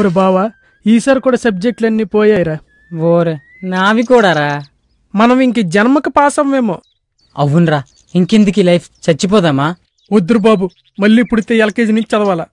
ఒరు బావా ఈసారి కూడా సబ్జెక్టులన్నీ పోయాయిరా ఓరే నావి కూడారా మనం ఇంక జన్మకు పాస్ అవ్వేమో అవునరా ఇంకెందుకు లైఫ్ చచ్చిపోదామా వద్దురు బాబు మళ్ళీ పుడితే ఎల్కేజీ నుంచి చదవాలా